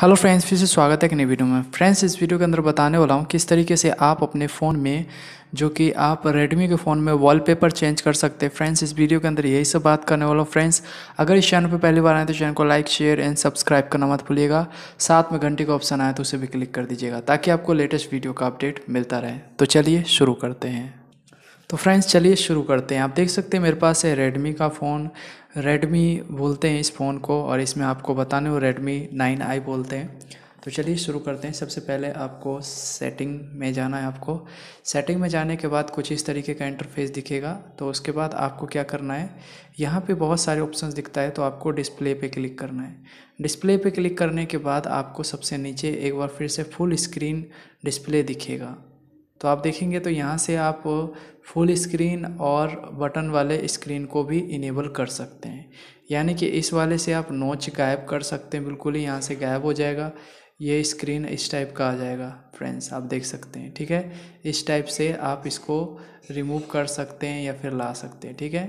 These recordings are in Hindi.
हेलो फ्रेंड्स फिर से स्वागत है एक नई वीडियो में फ्रेंड्स इस वीडियो के अंदर बताने वाला हूँ किस तरीके से आप अपने फ़ोन में जो कि आप रेडमी के फ़ोन में वॉलपेपर चेंज कर सकते हैं फ्रेंड्स इस वीडियो के अंदर यही सब बात करने वाला हूँ फ्रेंड्स अगर इस चैनल पर पहली बार आए तो चैनल को लाइक शेयर एंड सब्सक्राइब करना मत भूलिएगा साथ में घंटे का ऑप्शन आए तो उसे भी क्लिक कर दीजिएगा ताकि आपको लेटेस्ट वीडियो का अपडेट मिलता रहे तो चलिए शुरू करते हैं तो फ्रेंड्स चलिए शुरू करते हैं आप देख सकते हैं मेरे पास है रेडमी का फ़ोन रेडमी बोलते हैं इस फ़ोन को और इसमें आपको बताने वो रेडमी नाइन आई बोलते हैं तो चलिए शुरू करते हैं सबसे पहले आपको सेटिंग में जाना है आपको सेटिंग में जाने के बाद कुछ इस तरीके का इंटरफेस दिखेगा तो उसके बाद आपको क्या करना है यहाँ पे बहुत सारे ऑप्शंस दिखता है तो आपको डिस्प्ले पे क्लिक करना है डिस्प्ले पे क्लिक करने के बाद आपको सबसे नीचे एक बार फिर से फुल स्क्रीन डिस्प्ले दिखेगा तो आप देखेंगे तो यहाँ से आप फुल स्क्रीन और बटन वाले स्क्रीन को भी इनेबल कर सकते हैं यानी कि इस वाले से आप नोच गायब कर सकते हैं बिल्कुल ही यहाँ से गायब हो जाएगा ये स्क्रीन इस टाइप का आ जाएगा फ्रेंड्स आप देख सकते हैं ठीक है इस टाइप से आप इसको रिमूव कर सकते हैं या फिर ला सकते हैं ठीक है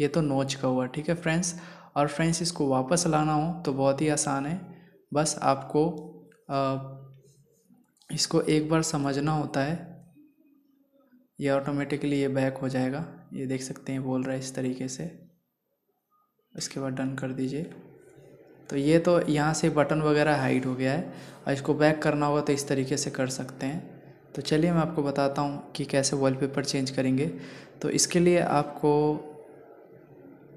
ये तो नोच का हुआ ठीक है फ्रेंड्स और फ्रेंड्स इसको वापस लाना हो तो बहुत ही आसान है बस आपको आ, इसको एक बार समझना होता है ये ऑटोमेटिकली ये बैक हो जाएगा ये देख सकते हैं बोल रहा है इस तरीके से इसके बाद डन कर दीजिए तो ये तो यहाँ से बटन वगैरह हाइड हो गया है और इसको बैक करना होगा तो इस तरीके से कर सकते हैं तो चलिए मैं आपको बताता हूँ कि कैसे वॉलपेपर चेंज करेंगे तो इसके लिए आपको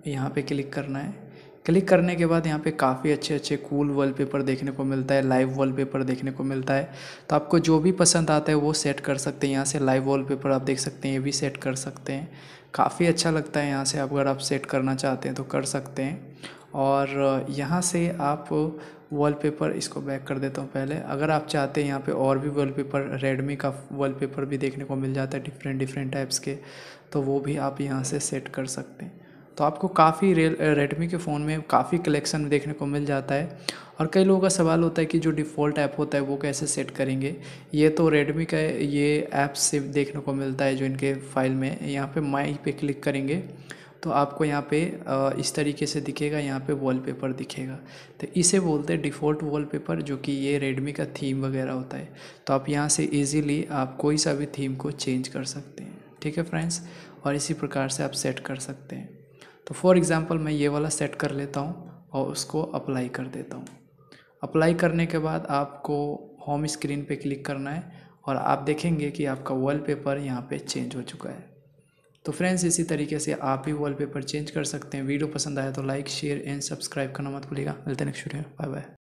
यहाँ पे क्लिक करना है क्लिक करने के बाद यहाँ पे काफ़ी अच्छे अच्छे कूल वॉलपेपर देखने को मिलता है लाइव वॉलपेपर देखने को मिलता है तो आपको जो भी पसंद आता है वो सेट कर सकते हैं यहाँ से लाइव वॉलपेपर आप देख सकते हैं ये भी सेट कर सकते हैं काफ़ी अच्छा लगता है यहाँ से आप अगर आप सेट करना चाहते हैं तो कर सकते हैं और यहाँ से आप वॉलपेपर इसको बैक कर देता हूँ पहले अगर आप चाहते हैं यहाँ पे और भी वॉलपेपर रेडमी का वॉलपेपर भी देखने को मिल जाता है डिफरेंट डिफरेंट टाइप्स के तो वो भी आप यहाँ से सेट कर सकते हैं तो आपको काफ़ी रेल रेडमी के फ़ोन में काफ़ी कलेक्शन देखने को मिल जाता है और कई लोगों का सवाल होता है कि जो डिफ़ॉल्ट ऐप होता है वो कैसे सेट करेंगे ये तो रेडमी का ये ऐप से देखने को मिलता है जो इनके फाइल में यहाँ पे माई पे क्लिक करेंगे तो आपको यहाँ पे इस तरीके से दिखेगा यहाँ पे वॉलपेपर दिखेगा तो इसे बोलते हैं डिफ़ॉल्ट वॉलपेपर जो कि ये रेडमी का थीम वगैरह होता है तो आप यहाँ से ईजीली आप कोई सा भी थीम को चेंज कर सकते हैं ठीक है फ्रेंड्स और इसी प्रकार से आप सेट कर सकते हैं तो फॉर एग्ज़ाम्पल मैं ये वाला सेट कर लेता हूँ और उसको अप्लाई कर देता हूँ अप्लाई करने के बाद आपको होम स्क्रीन पे क्लिक करना है और आप देखेंगे कि आपका वॉलपेपर यहाँ पे चेंज हो चुका है तो फ्रेंड्स इसी तरीके से आप भी वॉलपेपर चेंज कर सकते हैं वीडियो पसंद आया तो लाइक शेयर एंड सब्सक्राइब करना मत भूलिएगा मिलते हैं नेक्स्ट वीडियो बाय बाय